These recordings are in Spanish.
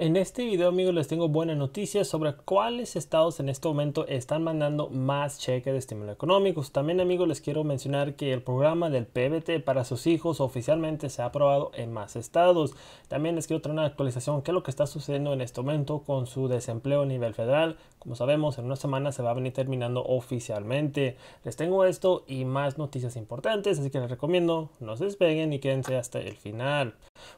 En este video amigos les tengo buenas noticias sobre cuáles estados en este momento están mandando más cheques de estímulo económico. También amigos les quiero mencionar que el programa del PBT para sus hijos oficialmente se ha aprobado en más estados. También les quiero traer una actualización qué es lo que está sucediendo en este momento con su desempleo a nivel federal, como sabemos, en una semana se va a venir terminando oficialmente. Les tengo esto y más noticias importantes, así que les recomiendo no se despeguen y quédense hasta el final.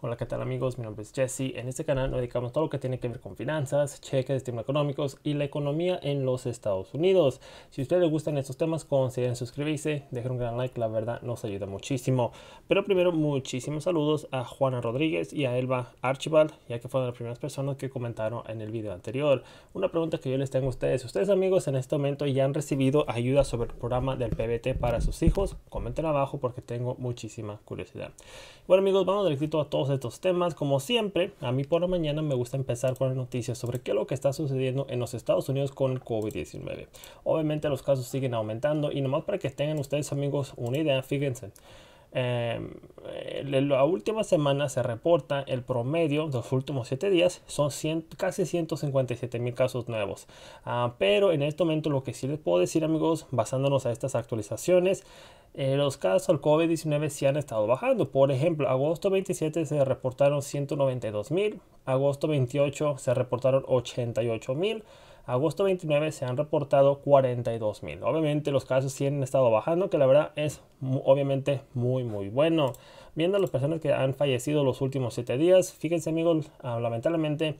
Hola, ¿qué tal amigos? Mi nombre es Jesse. En este canal nos dedicamos todo lo que tiene que ver con finanzas, cheques, estímulo económicos y la economía en los Estados Unidos. Si a ustedes les gustan estos temas, consideren suscribirse, dejar un gran like, la verdad nos ayuda muchísimo. Pero primero, muchísimos saludos a Juana Rodríguez y a Elba Archibald, ya que fueron las primeras personas que comentaron en el video anterior. Una pregunta que yo les tengan ustedes. ustedes amigos en este momento ya han recibido ayuda sobre el programa del PBT para sus hijos, comenten abajo porque tengo muchísima curiosidad. Bueno amigos, vamos directito a todos estos temas. Como siempre, a mí por la mañana me gusta empezar con las noticias sobre qué es lo que está sucediendo en los Estados Unidos con el COVID-19. Obviamente los casos siguen aumentando y nomás para que tengan ustedes amigos una idea, fíjense. Em, eh, en la última semana se reporta el promedio de los últimos 7 días son casi 157 mil casos nuevos. Ah, pero en este momento lo que sí les puedo decir amigos, basándonos a estas actualizaciones, eh, los casos al COVID-19 sí han estado bajando. Por ejemplo, agosto 27 se reportaron 192 mil, agosto 28 se reportaron 88 mil agosto 29 se han reportado 42 mil. Obviamente los casos sí han estado bajando, que la verdad es obviamente muy muy bueno. Viendo las personas que han fallecido los últimos 7 días, fíjense amigos, ah, lamentablemente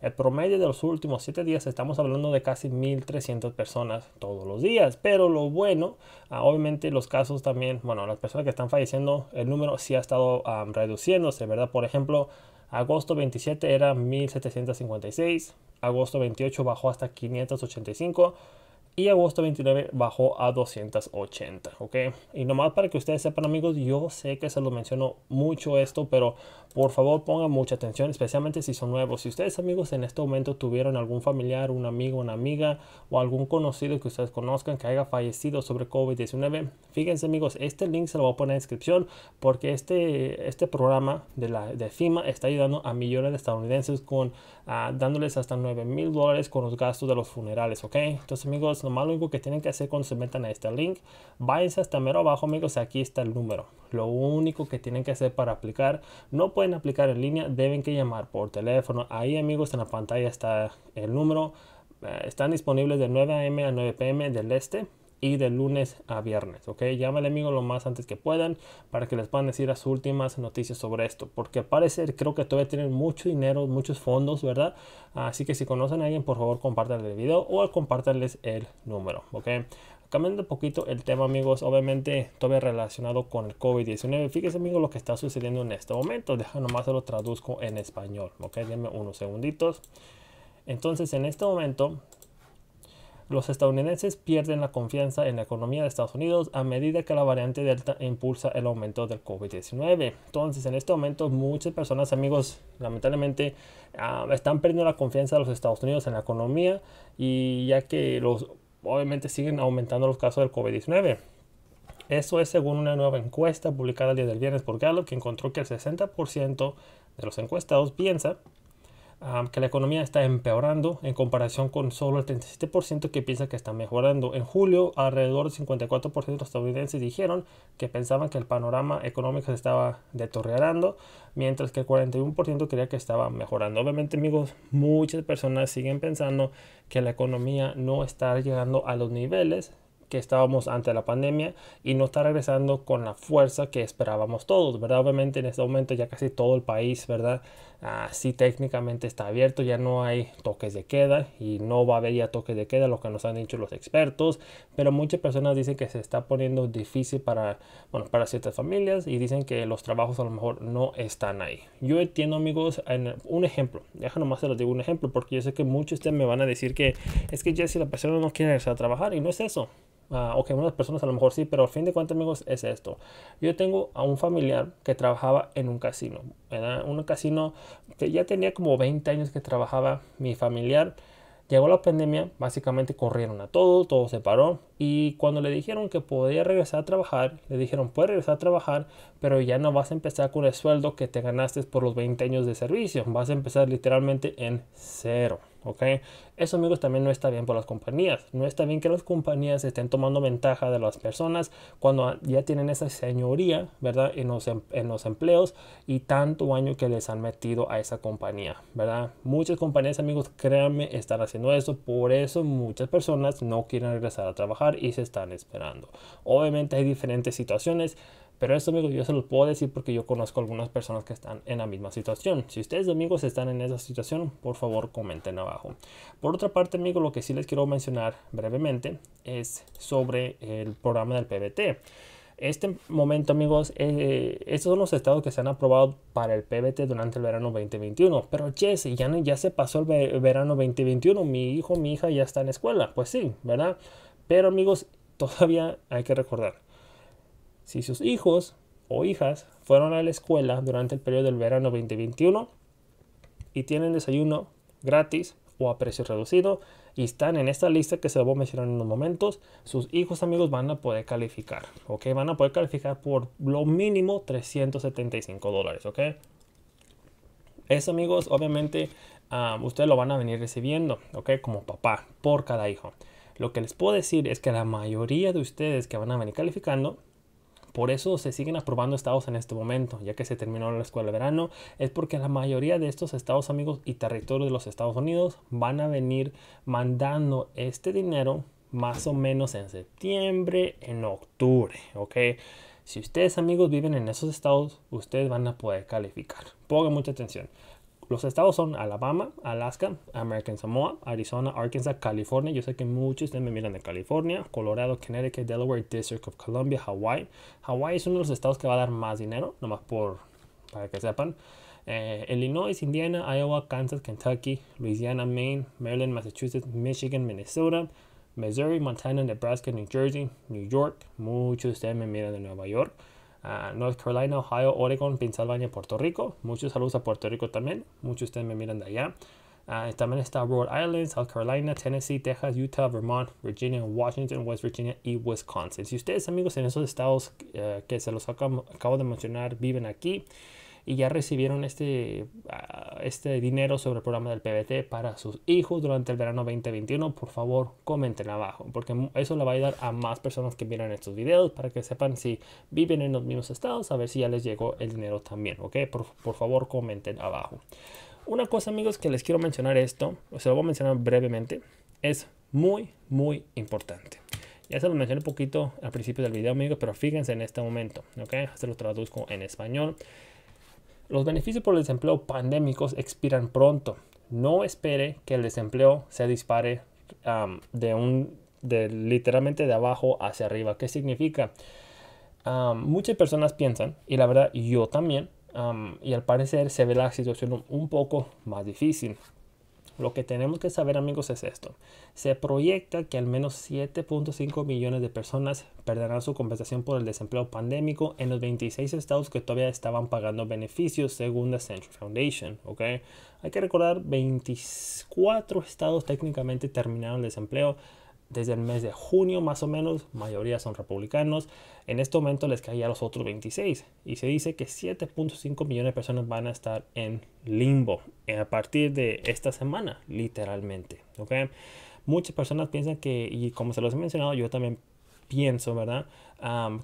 el promedio de los últimos 7 días estamos hablando de casi 1.300 personas todos los días. Pero lo bueno, ah, obviamente los casos también, bueno, las personas que están falleciendo, el número sí ha estado ah, reduciéndose, ¿verdad? Por ejemplo, Agosto 27 era 1756, agosto 28 bajó hasta 585, y agosto 29 bajó a 280, ¿ok? Y nomás para que ustedes sepan amigos, yo sé que se lo menciono mucho esto, pero por favor pongan mucha atención, especialmente si son nuevos. Si ustedes amigos en este momento tuvieron algún familiar, un amigo, una amiga o algún conocido que ustedes conozcan que haya fallecido sobre COVID-19, fíjense amigos, este link se lo voy a poner en descripción porque este, este programa de, la, de FIMA está ayudando a millones de estadounidenses con ah, dándoles hasta 9 mil dólares con los gastos de los funerales, ¿ok? Entonces amigos, nomás lo único que tienen que hacer cuando se metan a este link, váyanse hasta mero abajo amigos, aquí está el número. Lo único que tienen que hacer para aplicar, no pueden aplicar en línea, deben que llamar por teléfono. Ahí amigos en la pantalla está el número. Eh, están disponibles de 9 a.m. a 9 p.m. del este y de lunes a viernes, ¿ok? Llama amigos, lo más antes que puedan para que les puedan decir las últimas noticias sobre esto, porque al parecer creo que todavía tienen mucho dinero, muchos fondos, ¿verdad? Así que si conocen a alguien, por favor, compartan el video o compartanles el número, ¿ok? Cambiando un poquito el tema, amigos, obviamente todavía relacionado con el COVID-19. Fíjense, amigos, lo que está sucediendo en este momento. Deja nomás se lo traduzco en español, ¿ok? Denme unos segunditos. Entonces, en este momento, los estadounidenses pierden la confianza en la economía de Estados Unidos a medida que la variante Delta impulsa el aumento del COVID-19. Entonces, en este momento, muchas personas, amigos, lamentablemente, ah, están perdiendo la confianza de los Estados Unidos en la economía y ya que los, obviamente siguen aumentando los casos del COVID-19. Eso es según una nueva encuesta publicada el día del viernes por Gallup que encontró que el 60% de los encuestados piensa que la economía está empeorando en comparación con solo el 37% que piensa que está mejorando. En julio, alrededor del 54% de los estadounidenses dijeron que pensaban que el panorama económico se estaba deteriorando, mientras que el 41% creía que estaba mejorando. Obviamente, amigos, muchas personas siguen pensando que la economía no está llegando a los niveles que estábamos ante la pandemia y no está regresando con la fuerza que esperábamos todos, ¿verdad? Obviamente en este momento ya casi todo el país, ¿verdad? Así técnicamente está abierto, ya no hay toques de queda y no va a haber ya toques de queda, lo que nos han dicho los expertos, pero muchas personas dicen que se está poniendo difícil para, bueno, para ciertas familias y dicen que los trabajos a lo mejor no están ahí. Yo entiendo amigos, un ejemplo, déjame nomás se los digo un ejemplo, porque yo sé que muchos de ustedes me van a decir que es que ya si la persona no quiere regresar a trabajar y no es eso. Ah, ok, unas personas a lo mejor sí, pero al fin de cuentas, amigos, es esto. Yo tengo a un familiar que trabajaba en un casino, era Un casino que ya tenía como 20 años que trabajaba mi familiar. Llegó la pandemia, básicamente corrieron a todo, todo se paró. Y cuando le dijeron que podía regresar a trabajar, le dijeron, puedes regresar a trabajar, pero ya no vas a empezar con el sueldo que te ganaste por los 20 años de servicio. Vas a empezar literalmente en cero. ¿ok? Eso, amigos, también no está bien por las compañías. No está bien que las compañías estén tomando ventaja de las personas cuando ya tienen esa señoría, ¿verdad? Em, en los, empleos y tanto año que les han metido a esa compañía, ¿verdad? Muchas compañías, amigos, créanme, están haciendo eso. Por eso muchas personas no quieren regresar a trabajar y se están esperando. Obviamente hay diferentes situaciones. Pero eso, amigos, yo se lo puedo decir porque yo conozco algunas personas que están en la misma situación. Si ustedes, amigos, están en esa situación, por favor, comenten abajo. Por otra parte, amigos, lo que sí les quiero mencionar brevemente es sobre el programa del PBT. Este momento, amigos, eh, estos son los estados que se han aprobado para el PBT durante el verano 2021. Pero, Jesse, ya, ya se pasó el verano 2021. Mi hijo, mi hija ya está en escuela. Pues sí, ¿verdad? Pero, amigos, todavía hay que recordar si sus hijos o hijas fueron a la escuela durante el periodo del verano 2021 y tienen desayuno gratis o a precio reducido y están en esta lista que se voy a mencionar en unos momentos, sus hijos amigos van a poder calificar, ¿ok? Van a poder calificar por lo mínimo 375 dólares, ¿ok? Eso amigos, obviamente ah, ustedes lo van a venir recibiendo, ¿ok? Como papá, por cada hijo. Lo que les puedo decir es que la mayoría de ustedes que van a venir calificando por eso se siguen aprobando estados en este momento, ya que se terminó la escuela de verano, es porque la mayoría de estos estados amigos y territorios de los Estados Unidos van a venir mandando este dinero más o menos en septiembre, en octubre, ¿ok? Si ustedes amigos viven en esos estados, ustedes van a poder calificar. Pongan mucha atención los estados son Alabama, Alaska, American Samoa, Arizona, Arkansas, California. Yo sé que muchos de ustedes me miran de California, Colorado, Connecticut, Delaware, District of Columbia, Hawaii. Hawaii es uno de los estados que va a dar más dinero, nomás por para que sepan. Eh, Illinois, Indiana, Iowa, Kansas, Kentucky, Louisiana, Maine, Maryland, Massachusetts, Michigan, Minnesota, Missouri, Montana, Nebraska, New Jersey, New York. Muchos de ustedes me miran de Nueva York. North Carolina, Ohio, Oregon, Pensilvania, Puerto Rico. Muchos saludos a Puerto Rico también. Muchos de ustedes me miran de allá. Ah, también está Rhode Island, South Carolina, Tennessee, Texas, Utah, Vermont, Virginia, Washington, West Virginia y Wisconsin. Si ustedes amigos en esos estados eh, que se los acabo de mencionar viven aquí, y ya recibieron este, ah, este dinero sobre el programa del PBT para sus hijos durante el verano 2021, por favor comenten abajo, porque eso le va a ayudar a más personas que miran estos videos para que sepan si viven en los mismos estados, a ver si ya les llegó el dinero también, ¿ok? Por, por favor comenten abajo. Una cosa amigos que les quiero mencionar esto, se lo voy a mencionar brevemente, es muy, muy importante. Ya se lo mencioné un poquito al principio del video, amigos, pero fíjense en este momento, ¿ok? Se lo traduzco en español. Los beneficios por el desempleo pandémicos expiran pronto. No espere que el desempleo se dispare de un literalmente de abajo hacia arriba. ¿Qué significa? muchas personas piensan, y la verdad yo también, y al parecer se ve la situación un poco más difícil. Lo que tenemos que saber amigos es esto. Se proyecta que al menos 7.5 millones de personas perderán su compensación por el desempleo pandémico en los 26 estados que todavía estaban pagando beneficios según la Central Foundation. ¿okay? Hay que recordar 24 estados técnicamente terminaron el desempleo desde el mes de junio más o menos, mayoría son republicanos. En este momento les caía a los otros 26 y se dice que 7.5 millones de personas van a estar en limbo a partir de esta semana, literalmente. ¿okay? Muchas personas piensan que, y como se los he mencionado, yo también pienso, ¿verdad?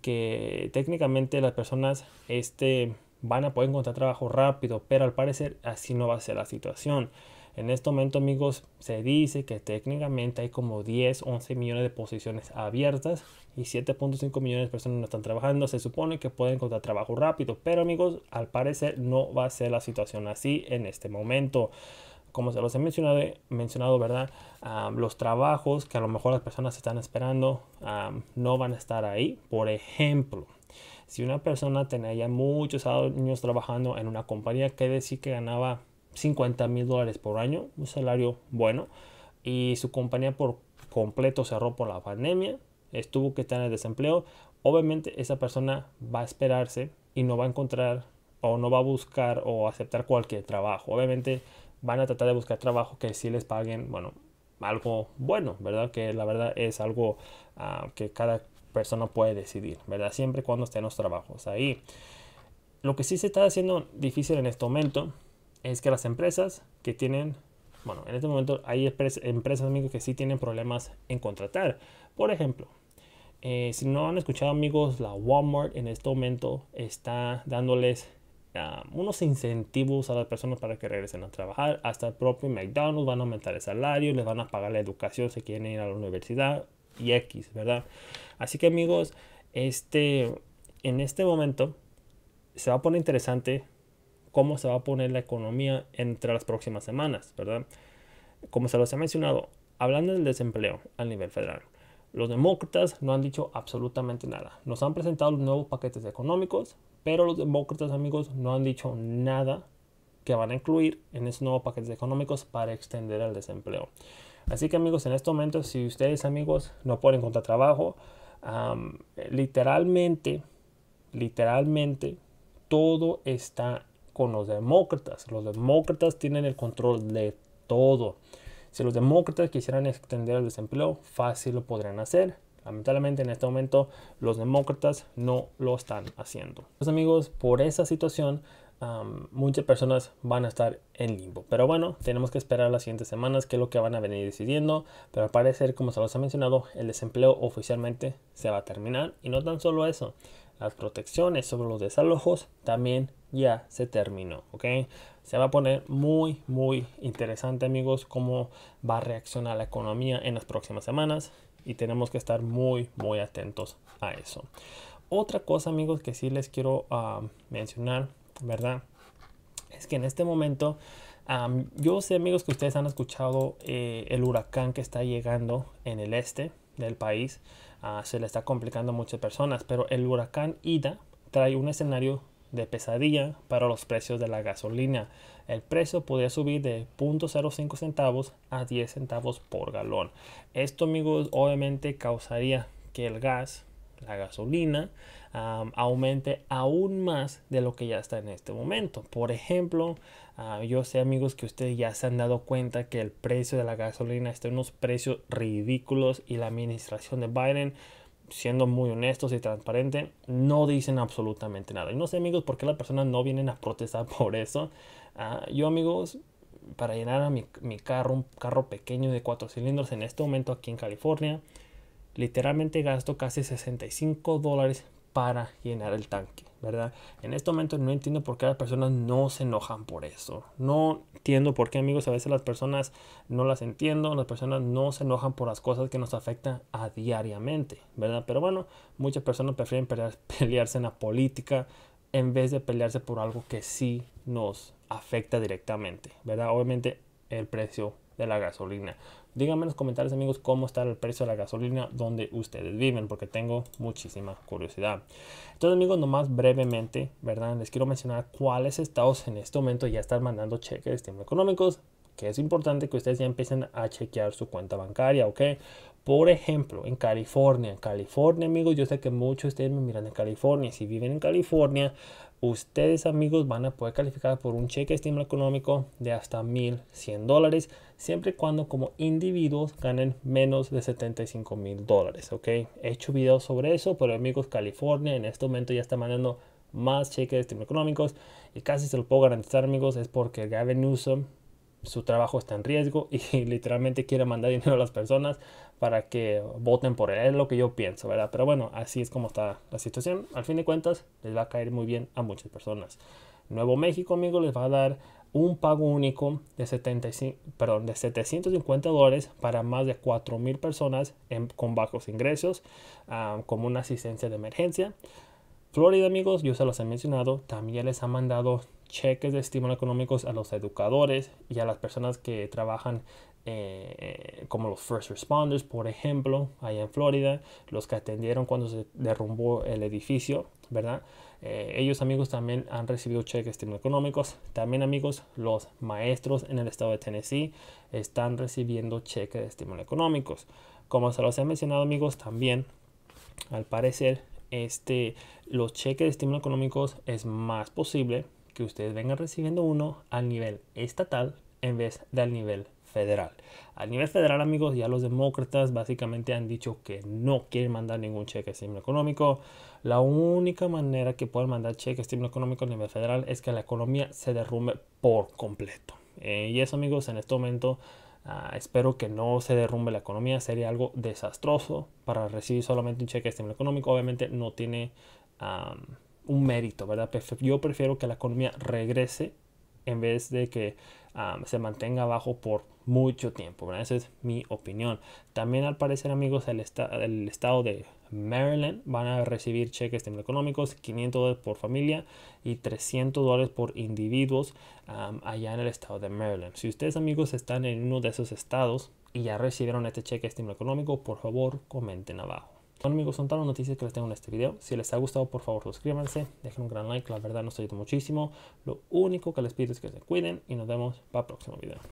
que técnicamente las personas este, van a poder encontrar trabajo rápido, pero al parecer así no va a ser la situación. En este momento, amigos, se dice que técnicamente hay como 10, 11 millones de posiciones abiertas y 7.5 millones de personas no están trabajando. Se supone que pueden encontrar trabajo rápido, pero amigos, al parecer no va a ser la situación así en este momento como se los he mencionado, mencionado ¿verdad? Ah, los trabajos que a lo mejor las personas están esperando ah, no van a estar ahí. Por ejemplo, si una persona tenía ya muchos años trabajando en una compañía que decir que ganaba 50 mil dólares por año, un salario bueno. Y su compañía por completo cerró por la pandemia, estuvo que está en el desempleo. Obviamente esa persona va a esperarse y no va a encontrar o no va a buscar o aceptar cualquier trabajo. Obviamente van a tratar de buscar trabajo que sí les paguen, bueno, algo bueno, ¿verdad? Que la verdad es algo ah, que cada persona puede decidir, ¿verdad? Siempre cuando estén los trabajos ahí. Lo que sí se está haciendo difícil en este momento es que las empresas que tienen, bueno, en este momento hay empresas, amigos, que sí tienen problemas en contratar. Por ejemplo, eh, si no han escuchado, amigos, la Walmart en este momento está dándoles ah, unos incentivos a las personas para que regresen a trabajar. Hasta el propio McDonald's van a aumentar el salario, les van a pagar la educación si quieren ir a la universidad y X, ¿verdad? Así que amigos, este, en este momento se va a poner interesante cómo se va a poner la economía entre las próximas semanas, ¿verdad? Como se los ha mencionado, hablando del desempleo a nivel federal, los demócratas no han dicho absolutamente nada. Nos han presentado los nuevos paquetes económicos, pero los demócratas, amigos, no han dicho nada que van a incluir en esos nuevos paquetes económicos para extender el desempleo. Así que amigos, en este momento, si ustedes amigos no pueden encontrar trabajo, literalmente, literalmente, todo está con los demócratas. Los demócratas tienen el control de todo. Si los demócratas quisieran extender el desempleo, fácil lo podrían hacer. Lamentablemente en este momento los demócratas no lo están haciendo. Los pues, amigos, por esa situación muchas personas van a estar en limbo. Pero bueno, tenemos que esperar las siguientes semanas qué es lo que van a venir decidiendo. Pero al parecer, como se los ha mencionado, el desempleo oficialmente se va a terminar. Y no tan solo eso, las protecciones sobre los desalojos también ya se terminó, ¿ok? Se va a poner muy, muy interesante, amigos, cómo va a reaccionar la economía en las próximas semanas y tenemos que estar muy, muy atentos a eso. Otra cosa, amigos, que sí les quiero ah, mencionar, ¿verdad? Es que en este momento, yo sé, amigos, que ustedes han escuchado eh, el huracán que está llegando en el este, del país ah, se le está complicando a muchas personas, pero el huracán Ida trae un escenario de pesadilla para los precios de la gasolina. El precio podría subir de 0.05 centavos a 10 centavos por galón. Esto, amigos, obviamente causaría que el gas, la gasolina, aumente aún más de lo que ya está en este momento. Por ejemplo, ah, yo sé amigos que ustedes ya se han dado cuenta que el precio de la gasolina está en unos precios ridículos y la administración de Biden siendo muy honestos y transparentes, no dicen absolutamente nada. Y no sé, amigos, por qué las personas no vienen a protestar por eso. Ah, yo, amigos, para llenar a mi, mi, carro, un carro pequeño de cuatro cilindros en este momento aquí en California, literalmente gasto casi 65 dólares para llenar el tanque, ¿verdad? En este momento no entiendo por qué las personas no se enojan por eso. No entiendo por qué, amigos, a veces las personas no las entiendo, las personas no se enojan por las cosas que nos afectan a diariamente, ¿verdad? Pero bueno, muchas personas prefieren pelearse en la política en vez de pelearse por algo que sí nos afecta directamente, ¿verdad? Obviamente el precio de la gasolina. Díganme en los comentarios amigos cómo está el precio de la gasolina donde ustedes viven, porque tengo muchísima curiosidad. Entonces amigos, nomás brevemente, ¿verdad? Les quiero mencionar cuáles estados en este momento ya están mandando cheques de estímulo económicos, que es importante que ustedes ya empiecen a chequear su cuenta bancaria, ¿ok? Por ejemplo, en California, en California amigos, yo sé que muchos de ustedes me miran en California, si viven en California, ustedes amigos van a poder calificar por un cheque de estímulo económico de hasta 1.100 dólares, siempre y cuando como individuos ganen menos de $75,000, mil dólares, ¿ok? He hecho videos sobre eso, pero amigos, California en este momento ya está mandando más cheques de estímulo económicos y casi se lo puedo garantizar amigos, es porque Gavin Newsom su trabajo está en riesgo y literalmente quiere mandar dinero a las personas para que voten por él. Es lo que yo pienso, ¿verdad? Pero bueno, así es como está la situación. Al fin de cuentas, les va a caer muy bien a muchas personas. Nuevo México, amigo, les va a dar un pago único de, 75, perdón, de 750 dólares para más de 4 mil personas con bajos ingresos, ah, como una asistencia de emergencia. Florida, amigos, yo se los he mencionado, también les ha mandado cheques de estímulo económicos a los educadores y a las personas que trabajan eh, como los first responders, por ejemplo, allá en Florida, los que atendieron cuando se derrumbó el edificio, ¿verdad? Eh, ellos amigos también han recibido cheques de estímulo económicos. También amigos, los maestros en el estado de Tennessee están recibiendo cheques de estímulo económicos. Como se los he mencionado amigos, también al parecer este, los cheques de estímulo económicos es más posible que ustedes vengan recibiendo uno al nivel estatal en vez de al nivel federal. a nivel federal, amigos, ya los demócratas básicamente han dicho que no quieren mandar ningún cheque de estímulo económico. La única manera que pueden mandar cheques de estímulo económico a nivel federal es que la economía se derrumbe por completo. Eh, y eso, amigos, en este momento Ah, espero que no se derrumbe la economía, sería algo desastroso para recibir solamente un cheque de estímulo económico. Obviamente no tiene un mérito, ¿verdad? Yo prefiero que la economía regrese en vez de que se mantenga abajo por mucho tiempo. Esa es mi opinión. También al parecer amigos el, estado de Maryland van a recibir cheques económicos, 500 dólares por familia y 300 dólares por individuos allá en el estado de Maryland. Si ustedes amigos están en uno de esos estados y ya recibieron este cheque estímulo económico, por favor comenten abajo. Bueno amigos, son las noticias que les tengo en este video. Si les ha gustado, por favor suscríbanse, dejen un gran like, la verdad nos ayuda muchísimo. Lo único que les pido es que se cuiden y nos vemos para el próximo video.